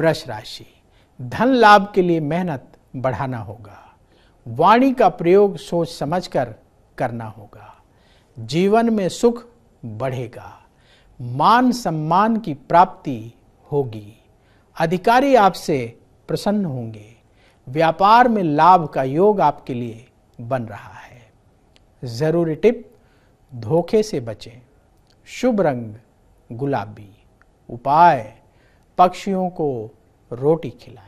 वृष राशि धन लाभ के लिए मेहनत बढ़ाना होगा वाणी का प्रयोग सोच समझकर करना होगा जीवन में सुख बढ़ेगा मान सम्मान की प्राप्ति होगी अधिकारी आपसे प्रसन्न होंगे व्यापार में लाभ का योग आपके लिए बन रहा है जरूरी टिप धोखे से बचें शुभ रंग गुलाबी उपाय पक्षियों को रोटी खिलाई